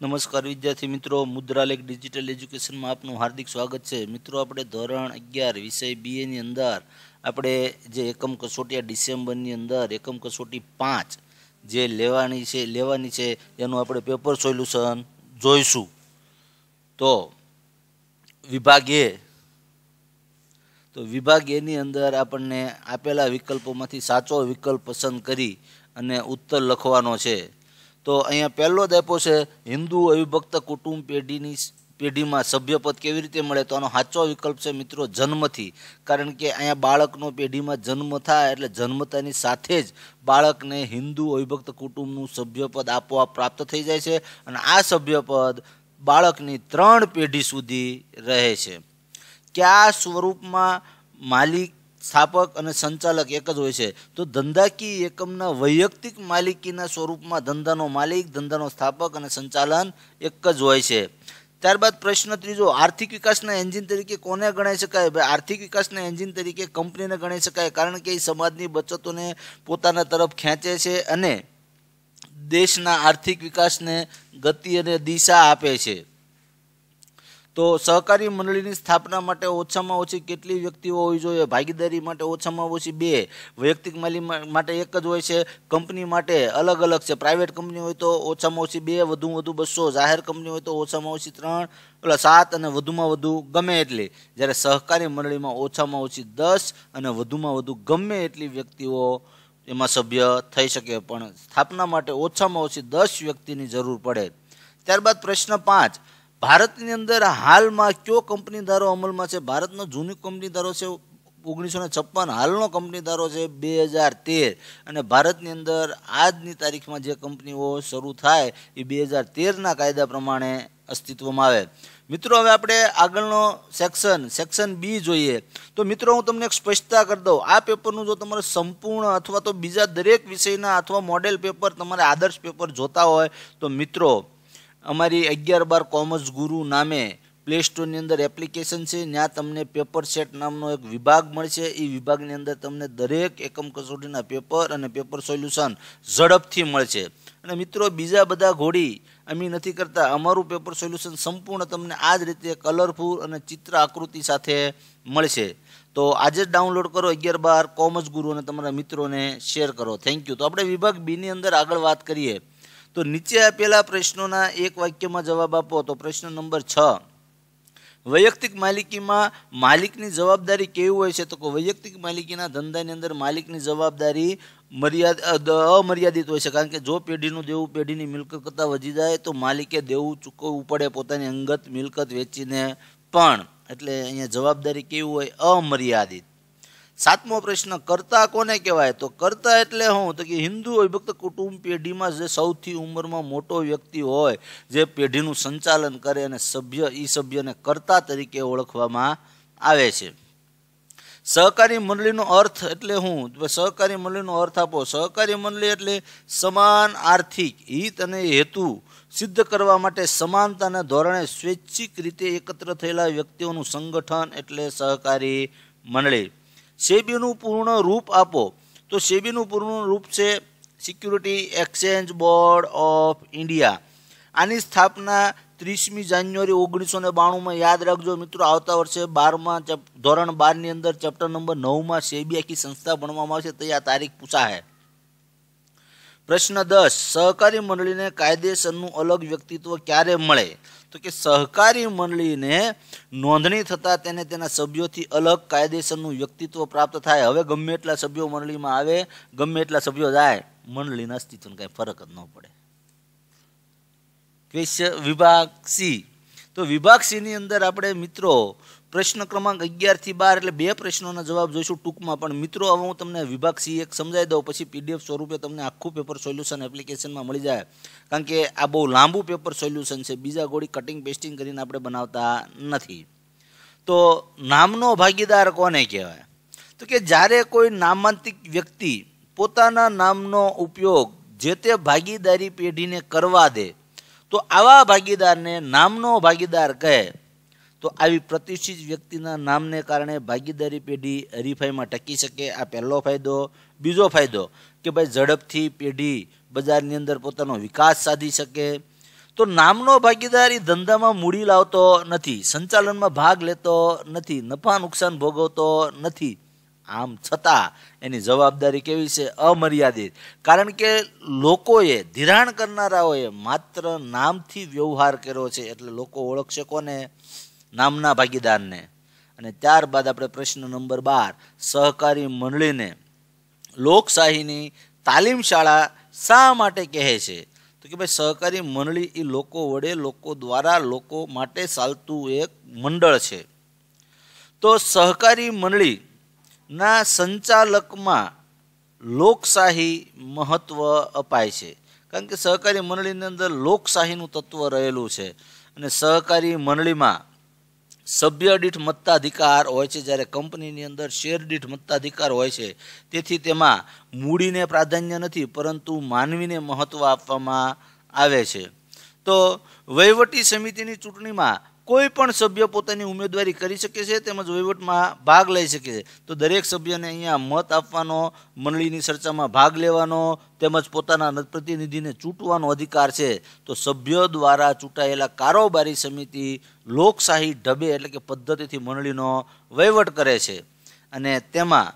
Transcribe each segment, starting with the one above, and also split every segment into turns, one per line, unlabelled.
નમસ્કાર વિદ્યાર્થી મિત્રો મુદ્રાલેખ ડિજિટલ એજ્યુકેશનમાં આપનું હાર્દિક સ્વાગત છે મિત્રો આપણે ધોરણ અગિયાર વિષય બીએની અંદર આપણે જે એકમ કસોટી ડિસેમ્બરની અંદર એકમ કસોટી પાંચ જે લેવાની છે લેવાની છે એનું આપણે પેપર સોલ્યુશન જોઈશું તો વિભાગ એ તો વિભાગ એની અંદર આપણને આપેલા વિકલ્પોમાંથી સાચો વિકલ્પ પસંદ કરી અને ઉત્તર લખવાનો છે તો અહીંયા પહેલો દેપો છે હિન્દુ અવિભક્ત કુટુંબ પેઢીની પેઢીમાં સભ્યપદ કેવી રીતે મળે તો આનો સાચો વિકલ્પ છે મિત્રો જન્મથી કારણ કે અહીંયા બાળકનો પેઢીમાં જન્મ થાય એટલે જન્મતાની સાથે જ બાળકને હિન્દુ અવિભક્ત કુટુંબનું સભ્યપદ આપોઆપ પ્રાપ્ત થઈ જાય છે અને આ સભ્યપદ બાળકની ત્રણ પેઢી સુધી રહે છે કયા સ્વરૂપમાં માલિક સ્થાપક અને સંચાલક એક જ હોય છે તો ધંધાકીય એકમના વૈયક્તિક માલિકીના સ્વરૂપમાં ધંધાનો માલિક ધંધાનો સ્થાપક અને સંચાલન એક જ હોય છે ત્યારબાદ પ્રશ્ન ત્રીજો આર્થિક વિકાસના એન્જિન તરીકે કોને ગણાઈ શકાય ભાઈ આર્થિક વિકાસના એન્જિન તરીકે કંપનીને ગણાઈ શકાય કારણ કે એ સમાજની બચતોને પોતાના તરફ ખેંચે છે અને દેશના આર્થિક વિકાસને ગતિ અને દિશા આપે છે તો સહકારી મંડળીની સ્થાપના માટે ઓછામાં ઓછી કેટલી વ્યક્તિઓ હોવી જોઈએ ભાગીદારી માટે ઓછામાં ઓછી બે વૈયક્તિક માલી માટે એક જ હોય છે કંપની માટે અલગ અલગ છે પ્રાઇવેટ કંપની હોય તો ઓછામાં ઓછી બે વધુ વધુ બસો જાહેર કંપની હોય તો ઓછામાં ઓછી ત્રણ એટલે સાત અને વધુમાં વધુ ગમે એટલી જ્યારે સહકારી મંડળીમાં ઓછામાં ઓછી દસ અને વધુમાં વધુ ગમે એટલી વ્યક્તિઓ એમાં સભ્ય થઈ શકે પણ સ્થાપના માટે ઓછામાં ઓછી દસ વ્યક્તિની જરૂર પડે ત્યારબાદ પ્રશ્ન પાંચ ભારતની અંદર હાલમાં કયો કંપની ધારો અમલમાં છે ભારતનો જૂની કંપની ધારો છે ઓગણીસો ને છપ્પન હાલનો કંપની ધારો છે બે હજાર તેર અને ભારતની અંદર આજની તારીખમાં જે કંપનીઓ શરૂ થાય એ બે હજાર તેરના કાયદા પ્રમાણે અસ્તિત્વમાં આવે મિત્રો હવે આપણે આગળનો સેક્શન સેક્શન બી જોઈએ તો મિત્રો હું તમને એક સ્પષ્ટતા કરી દઉં આ પેપરનું જો તમારે સંપૂર્ણ અથવા તો બીજા દરેક વિષયના અથવા મોડેલ પેપર તમારે આદર્શ પેપર જોતા હોય તો મિત્રો અમારી અગિયાર બાર કોમર્સ ગુરુ નામે પ્લે સ્ટોરની અંદર એપ્લિકેશન છે ત્યાં તમને પેપર સેટ નામનો એક વિભાગ મળશે એ વિભાગની અંદર તમને દરેક એકમ કસોટીના પેપર અને પેપર સોલ્યુશન ઝડપથી મળશે અને મિત્રો બીજા બધા ઘોડી અમે નથી કરતા અમારું પેપર સોલ્યુશન સંપૂર્ણ તમને આ જ રીતે કલરફુલ અને ચિત્ર આકૃતિ સાથે મળશે તો આજે જ ડાઉનલોડ કરો અગિયાર બાર કોમર્સ ગુરુ અને તમારા મિત્રોને શેર કરો થેન્ક યુ તો આપણે વિભાગ બીની અંદર આગળ વાત કરીએ તો નીચે આપેલા પ્રશ્નોના એક વાક્યમાં જવાબ આપો તો પ્રશ્ન નંબર છ વૈયક્તિક માલિકીમાં માલિકની જવાબદારી કેવી હોય છે તો કે વૈયક્તિક માલિકીના ધંધાની અંદર માલિકની જવાબદારી મર્યાદ અમર્યાદિત હોય છે કારણ કે જો પેઢીનું દેવું પેઢીની મિલકત કરતાં વધી જાય તો માલિકે દેવું ચૂકવવું પડે પોતાની અંગત મિલકત વેચીને પણ એટલે અહીંયા જવાબદારી કેવી હોય અમર્યાદિત સાતમો પ્રશ્ન કરતા કોને કહેવાય તો કરતા એટલે હું તો કે હિન્દુ અવિભક્ત કુટુંબ પેઢીમાં જે સૌથી ઉંમરમાં મોટો વ્યક્તિ હોય જે પેઢીનું સંચાલન કરે અને સભ્ય એ સભ્યને કરતા તરીકે ઓળખવામાં આવે છે સહકારી મંડળીનો અર્થ એટલે હું સહકારી મંડળીનો અર્થ આપો સહકારી મંડળી એટલે સમાન આર્થિક હિત અને હેતુ સિદ્ધ કરવા માટે સમાનતાના ધોરણે સ્વૈચ્છિક રીતે એકત્ર થયેલા વ્યક્તિઓનું સંગઠન એટલે સહકારી મંડળી સેબીનું પૂર્ણ રૂપ આપો તો સેબીનું પૂર્ણ રૂપ છે security exchange board of India આની સ્થાપના ત્રીસમી જાન્યુઆરી ઓગણીસો ને બાણુંમાં યાદ રાખજો મિત્રો આવતા વર્ષે બારમાં ધોરણ બારની અંદર ચેપ્ટર નંબર નવમાં સેબી આખી સંસ્થા ભણવામાં આવશે તો આ તારીખ પૂછાશે પ્રશ્ન દસ સહકારી મંડળીને કાયદેસરનું અલગ વ્યક્તિત્વ ક્યારે મળે તો કે સહકારી મંડળીને નોંધણી થતાં તેને તેના સભ્યોથી અલગ કાયદેસરનું વ્યક્તિત્વ પ્રાપ્ત થાય હવે ગમે એટલા સભ્યો મંડળીમાં આવે ગમે એટલા સભ્યો જાય મંડળીના અસ્તિત્વને કાંઈ ફરક જ ન પડે ક્વેશ્ચન વિભાગ સી તો વિભાગ સીની અંદર આપણે મિત્રો પ્રશ્ન ક્રમાંક અગિયારથી બાર એટલે બે પ્રશ્નોના જવાબ જોઈશું ટૂંકમાં પણ મિત્રો હવે હું તમને વિભાગ સી એક સમજાવી દઉં પછી પીડીએફ સ્વરૂપે તમને આખું પેપર સોલ્યુશન એપ્લિકેશનમાં મળી જાય કારણ કે આ બહુ લાંબુ પેપર સોલ્યુશન છે બીજા ગોળી કટિંગ પેસ્ટિંગ કરીને આપણે બનાવતા નથી તો નામનો ભાગીદાર કોને કહેવાય તો કે જ્યારે કોઈ નામાંતિક વ્યક્તિ પોતાના નામનો ઉપયોગ જે તે ભાગીદારી પેઢીને કરવા દે તો આવા ભાગીદારને નામનો ભાગીદાર કહે તો આવી પ્રતિષ્ઠિત વ્યક્તિના નામને કારણે ભાગીદારી પેઢી હરીફાઈમાં ટકી શકે આ પહેલો ફાયદો બીજો ફાયદો કે ભાઈ ઝડપથી પેઢી બજારની અંદર પોતાનો વિકાસ સાધી શકે તો નામનો ભાગીદારી ધંધામાં મૂડી લાવતો નથી સંચાલનમાં ભાગ લેતો નથી નફા નુકસાન ભોગવતો નથી આમ છતાં એની જવાબદારી કેવી છે અમર્યાદિત કારણ કે લોકોએ ધિરાણ કરનારાઓએ માત્ર નામથી વ્યવહાર કર્યો છે એટલે લોકો ઓળખશે કોને નામના ભાગીદારને અને ત્યારબાદ આપણે પ્રશ્ન નંબર બાર સહકારી મંડળીને લોકશાહીની તાલીમ શાળા શા માટે કહે છે તો કે ભાઈ સહકારી મંડળી એ લોકો વડે લોકો દ્વારા લોકો માટે ચાલતું એક મંડળ છે તો સહકારી મંડળીના સંચાલકમાં લોકશાહી મહત્વ અપાય છે કારણ કે સહકારી મંડળીની અંદર લોકશાહીનું તત્વ રહેલું છે અને સહકારી મંડળીમાં સભ્ય દીઠ મત્તાધિકાર હોય છે જ્યારે કંપનીની અંદર શેર દીઠ મત્તાધિકાર હોય છે તેથી તેમાં મૂડીને પ્રાધાન્ય નથી પરંતુ માનવીને મહત્ત્વ આપવામાં આવે છે તો વહીવટી સમિતિની ચૂંટણીમાં કોઈ પણ સભ્ય પોતાની ઉમેદવારી કરી શકે છે તેમજ વહીવટમાં ભાગ લઈ શકે છે તો દરેક સભ્યને અહીંયા મત આપવાનો મંડળીની ચર્ચામાં ભાગ લેવાનો તેમજ પોતાના પ્રતિનિધિને ચૂંટવાનો અધિકાર છે તો સભ્યો દ્વારા ચૂંટાયેલા કારોબારી સમિતિ લોકશાહી ઢબે એટલે કે પદ્ધતિથી મંડળીનો વહીવટ કરે છે અને તેમાં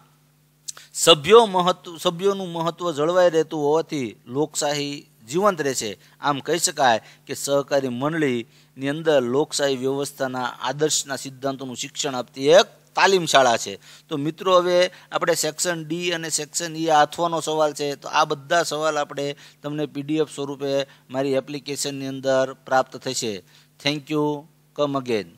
સભ્યો મહત્વ સભ્યોનું મહત્વ જળવાઈ રહેતું હોવાથી લોકશાહી જીવંત રહેશે આમ કહી શકાય કે સહકારી મંડળીની અંદર લોકશાહી વ્યવસ્થાના આદર્શના સિદ્ધાંતોનું શિક્ષણ આપતી એક તાલીમ શાળા છે તો મિત્રો હવે આપણે સેક્શન ડી અને સેક્શન ઈ e આથવાનો સવાલ છે તો આ બધા સવાલ આપણે તમને પીડીએફ સ્વરૂપે મારી એપ્લિકેશનની અંદર પ્રાપ્ત થશે થેન્ક યુ કમ અગેન